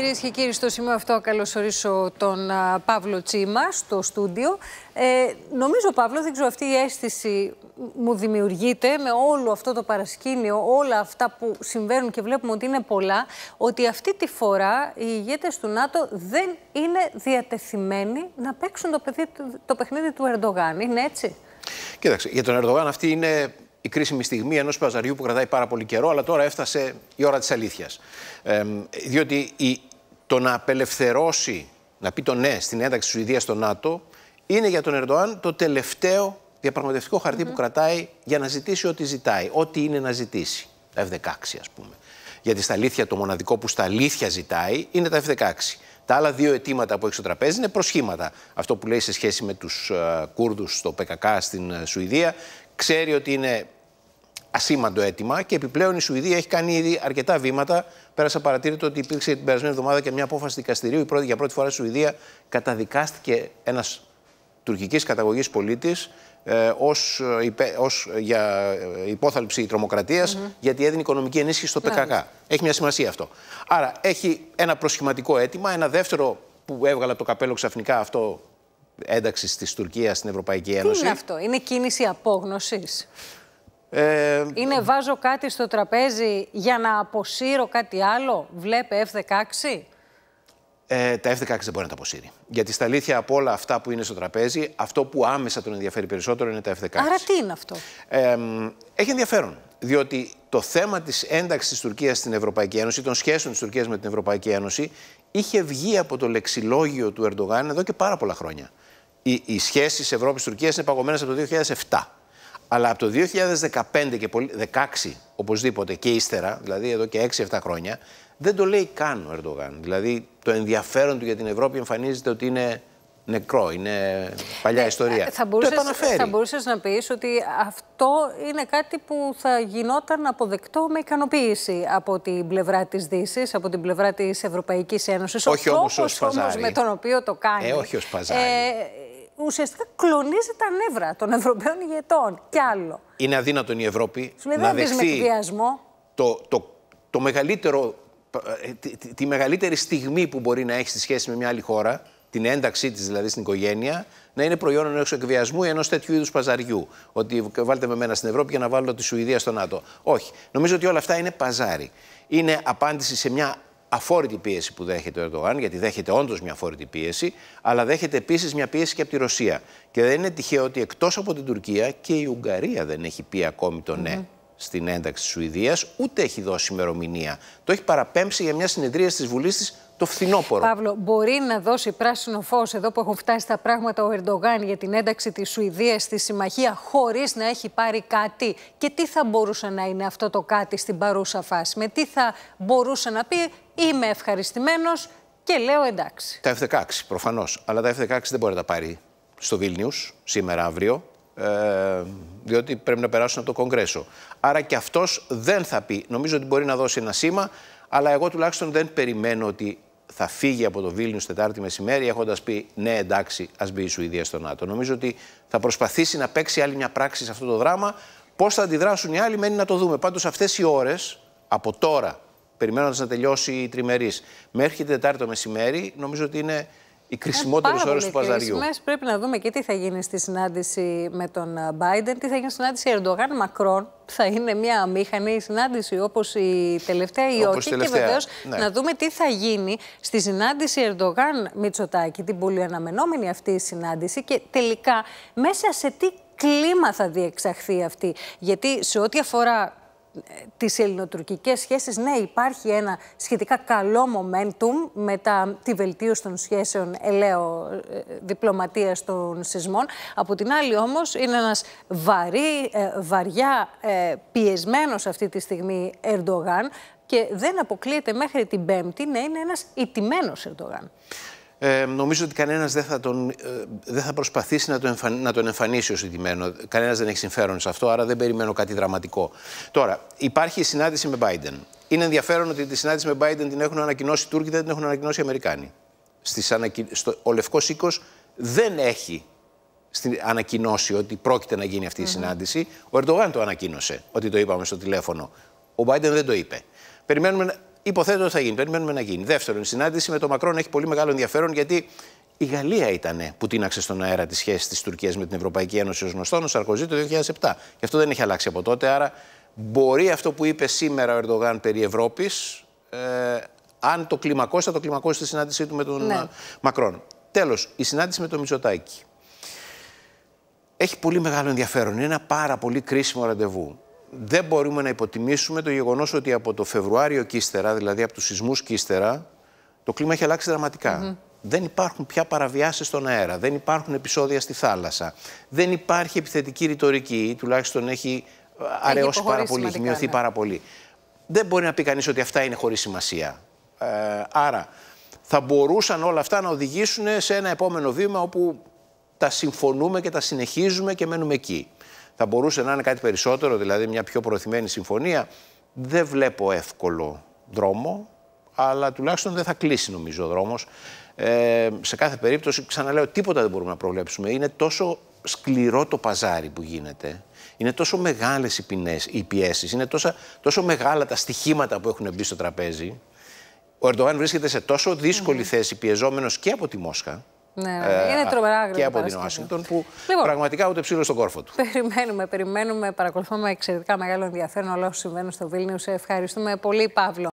Κυρίες και κύριοι, στο σημείο αυτό καλωσορίσω τον Παύλο Τσίμα στο στούντιο. Ε, νομίζω, Παύλο, δεν ξέρω, αυτή η αίσθηση μου δημιουργείται με όλο αυτό το παρασκήνιο, όλα αυτά που συμβαίνουν και βλέπουμε ότι είναι πολλά, ότι αυτή τη φορά οι ηγέτες του ΝΑΤΟ δεν είναι διατεθειμένοι να παίξουν το, παιδί, το παιχνίδι του Ερντογάν. Είναι έτσι. Κοίταξε, για τον Ερντογάν αυτή είναι η κρίσιμη στιγμή ενός παζαριού που κρατάει πάρα πολύ καιρό, αλλά τώρα έφτασε η ώρα της αλήθειας. Ε, διότι η το να απελευθερώσει, να πει το ναι στην ένταξη της Σουηδίας στο ΝΑΤΟ, είναι για τον Ερντοάν το τελευταίο διαπραγματευτικό χαρτί που κρατάει για να ζητήσει ό,τι ζητάει, ό,τι είναι να ζητήσει. Τα F-16 ας πούμε. Γιατί στα αλήθεια το μοναδικό που στα αλήθεια ζητάει είναι τα F-16. Τα άλλα δύο αιτήματα που έχει στο τραπέζι είναι προσχήματα. Αυτό που λέει σε σχέση με τους Κούρδου ε, Κούρδους στο ΠΚΚ στην ε, Σουηδία, ξέρει ότι είναι ασήμαντο αίτημα και επιπλέον η Σουηδία έχει κάνει ήδη αρκετά βήματα. Πέρασα παρατήρητο ότι υπήρξε την περασμένη εβδομάδα και μια απόφαση δικαστηρίου. Η πρώτη, για πρώτη φορά η Σουηδία καταδικάστηκε ένας τουρκικής καταγωγής πολίτης ε, ως, ε, ως, ε, για ε, υπόθαλψη τρομοκρατια mm γιατί έδινε οικονομική ενίσχυση στο ΠΚΚ. Έχει μια σημασία αυτό. Άρα έχει ένα προσχηματικό αίτημα, ένα δεύτερο που έβγαλε το καπέλο ξαφνικά αυτό ένταξης της Τουρκίας στην Ευρωπαϊκή Ένωση. Τι είναι αυτό, είναι κίνηση απόγνωσης. Ε, είναι βάζω κάτι στο τραπέζι για να αποσύρω κάτι άλλο, βλέπε F-16. Ε, τα F-16 δεν μπορεί να τα αποσύρει. Γιατί στα αλήθεια από όλα αυτά που είναι στο τραπέζι, αυτό που άμεσα τον ενδιαφέρει περισσότερο είναι τα F-16. Άρα τι είναι αυτό. Ε, έχει ενδιαφέρον. Διότι το θέμα της ένταξης της Τουρκίας στην Ευρωπαϊκή Ένωση, των σχέσεων της Τουρκίας με την Ευρωπαϊκή Ένωση, είχε βγει από το λεξιλόγιο του Ερντογάν εδώ και πάρα πολλά χρόνια. Οι, οι σχέσεις Ευρώπης-Τουρκίας είναι παγωμένες από το 2007. Αλλά από το 2015 και 2016 οπωσδήποτε και ύστερα, δηλαδή εδώ και 6-7 χρόνια, δεν το λέει καν ο Ερντογάν. Δηλαδή το ενδιαφέρον του για την Ευρώπη εμφανίζεται ότι είναι νεκρό, είναι παλιά ναι, ιστορία. Θα μπορούσες, να πεις ότι αυτό είναι κάτι που θα γινόταν αποδεκτό με ικανοποίηση από την πλευρά της δύσης, από την πλευρά της Ευρωπαϊκής Ένωσης. Όχι όμως, με τον οποίο το κάνει. Ε, όχι ως ουσιαστικά κλονίζει τα νεύρα των Ευρωπαίων ηγετών. Κι άλλο. Είναι αδύνατον η Ευρώπη να δεν δεχθεί με εκβιασμό. Το, το, το μεγαλύτερο, ε, τη, τη, τη μεγαλύτερη στιγμή που μπορεί να έχει στη σχέση με μια άλλη χώρα, την ένταξή της δηλαδή στην οικογένεια, να είναι προϊόν ενός εκβιασμού ή ενός τέτοιου είδους παζαριού. Ότι βάλτε με μένα στην Ευρώπη για να βάλω τη Σουηδία στο ΝΑΤΟ. Όχι. Νομίζω ότι όλα αυτά είναι παζάρι. Είναι απάντηση σε μια αφόρητη πίεση που δέχεται ο Ερντογάν, γιατί δέχεται όντως μια αφόρητη πίεση, αλλά δέχεται επίσης μια πίεση και από τη Ρωσία. Και δεν είναι τυχαίο ότι εκτός από την Τουρκία και η Ουγγαρία δεν έχει πει ακόμη το ναι στην ένταξη της Σουηδίας, ούτε έχει δώσει ημερομηνία. Το έχει παραπέμψει για μια συνεδρία της Βουλής της το φθινόπωρο. Παύλο, μπορεί να δώσει πράσινο φως εδώ που έχουν φτάσει τα πράγματα ο Ερντογάν για την ένταξη της Σουηδίας στη συμμαχία χωρίς να έχει πάρει κάτι. Και τι θα μπορούσε να είναι αυτό το κάτι στην παρούσα φάση. Με τι θα μπορούσε να πει Είμαι ευχαριστημένος και λέω εντάξει. Τα F16 προφανώς. Αλλά τα F16 δεν μπορεί να τα πάρει στο Βίλνιους σήμερα, αύριο. Ε, διότι πρέπει να περάσουν από το Κογκρέσο. Άρα και αυτός δεν θα πει. Νομίζω ότι μπορεί να δώσει ένα σήμα, αλλά εγώ τουλάχιστον δεν περιμένω ότι θα φύγει από το Βίλνιους Τετάρτη μεσημέρι έχοντας πει ναι, εντάξει, ας μπει η Σουηδία στο ΝΑΤΟ. Νομίζω ότι θα προσπαθήσει να παίξει άλλη μια πράξη σε αυτό το δράμα. Πώς θα αντιδράσουν οι άλλοι, μένει να το δούμε. Πάντως αυτές οι ώρες, από τώρα, περιμένοντας να τελειώσει η τριμερής, μέχρι την Τετάρτη το μεσημέρι, νομίζω ότι είναι οι κρισιμότερε ώρε του παζαριού. Πρέπει να δούμε και τι θα γίνει στη συνάντηση με τον ε, Biden, τι θα γίνει στη συνάντηση Ερντογάν Μακρόν. Θα είναι μια μήχανη συνάντηση όπως η τελευταία ή όχι. Και βεβαίως ναι. να δούμε τι θα γίνει στη συνάντηση Ερντογάν Μητσοτάκη, την πολύ αναμενόμενη αυτή συνάντηση και τελικά μέσα σε τι κλίμα θα διεξαχθεί αυτή. Γιατί σε ό,τι αφορά τις ελληνοτουρκικές σχέσεις, Ναι, υπάρχει ένα σχετικά καλό momentum μετά τη βελτίωση των σχέσεων ελαίο ε, διπλωματίας των σεισμών. Από την άλλη όμως είναι ένας βαρύ, ε, βαριά ε, πιεσμένος αυτή τη στιγμή Ερντογάν και δεν αποκλείεται μέχρι την Πέμπτη να είναι ένας ιτημένος Ερντογάν ε, νομίζω ότι κανένας δεν θα, τον, ε, δεν θα προσπαθήσει να τον, να τον εμφανίσει ως ειδημένο. Κανένας δεν έχει συμφέρον σε αυτό, άρα δεν περιμένω κάτι δραματικό. Τώρα, υπάρχει η συνάντηση με Biden. Είναι ενδιαφέρον ότι τη συνάντηση με Biden την έχουν ανακοινώσει οι Τούρκοι, δεν την έχουν ανακοινώσει οι Αμερικάνοι. Στις Στο... Ο Λευκός Οίκος δεν έχει στην ανακοινώσει ότι πρόκειται να γίνει αυτή η συνάντηση. Ο Ερντογάν το ανακοίνωσε ότι το είπαμε στο τηλέφωνο. Ο Biden δεν το είπε. Περιμένουμε Υποθέτω ότι θα γίνει. Περιμένουμε να γίνει. Δεύτερον, η συνάντηση με τον Μακρόν έχει πολύ μεγάλο ενδιαφέρον γιατί η Γαλλία ήταν που τίναξε στον αέρα τη σχέση της Τουρκίας με την Ευρωπαϊκή Ένωση ως γνωστό, ο Σαρκοζή το 2007. Και αυτό δεν έχει αλλάξει από τότε. Άρα μπορεί αυτό που είπε σήμερα ο Ερντογάν περί Ευρώπης, ε, αν το κλιμακώσει, θα το κλιμακώσει τη συνάντησή του με τον ναι. Μακρόν. Τέλος, η συνάντηση με τον Μητσοτάκη. Έχει πολύ μεγάλο ενδιαφέρον. Είναι ένα πάρα πολύ κρίσιμο ραντεβού δεν μπορούμε να υποτιμήσουμε το γεγονός ότι από το Φεβρουάριο και ύστερα, δηλαδή από τους σεισμούς και ύστερα, το κλίμα έχει αλλάξει δραματικά. Δεν υπάρχουν πια παραβιάσεις στον αέρα, δεν υπάρχουν επεισόδια στη θάλασσα, δεν υπάρχει επιθετική ρητορική, τουλάχιστον έχει ε, αραιώσει πάρα πολύ, έχει μειωθεί ναι. πάρα πολύ. Δεν μπορεί να πει κανείς ότι αυτά είναι χωρίς σημασία. Ε, άρα θα μπορούσαν όλα αυτά να οδηγήσουν σε ένα επόμενο βήμα όπου τα συμφωνούμε και τα συνεχίζουμε και μένουμε εκεί. Θα μπορούσε να είναι κάτι περισσότερο, δηλαδή μια πιο προωθημένη συμφωνία. Δεν βλέπω εύκολο δρόμο, αλλά τουλάχιστον δεν θα κλείσει νομίζω ο δρόμος. Ε, σε κάθε περίπτωση, ξαναλέω, τίποτα δεν μπορούμε να προβλέψουμε. Είναι τόσο σκληρό το παζάρι που γίνεται. Είναι τόσο μεγάλες οι, ποινές, οι πιέσεις, είναι τόσο μεγάλα τα στοιχήματα που έχουν μπει στο τραπέζι. Ο Ερντογάν βρίσκεται σε τόσο δύσκολη θέση, πιεζόμενος και από τη Μόσχα, ναι, ναι, ε, ναι, Είναι τρομερά Και από την Ουάσιγκτον που λοιπόν. πραγματικά ούτε ψήλο στον κόρφο του. Περιμένουμε, περιμένουμε. Παρακολουθούμε εξαιρετικά μεγάλο ενδιαφέρον όλα όσα συμβαίνουν στο Βίλνιους. Σε ευχαριστούμε πολύ, Παύλο.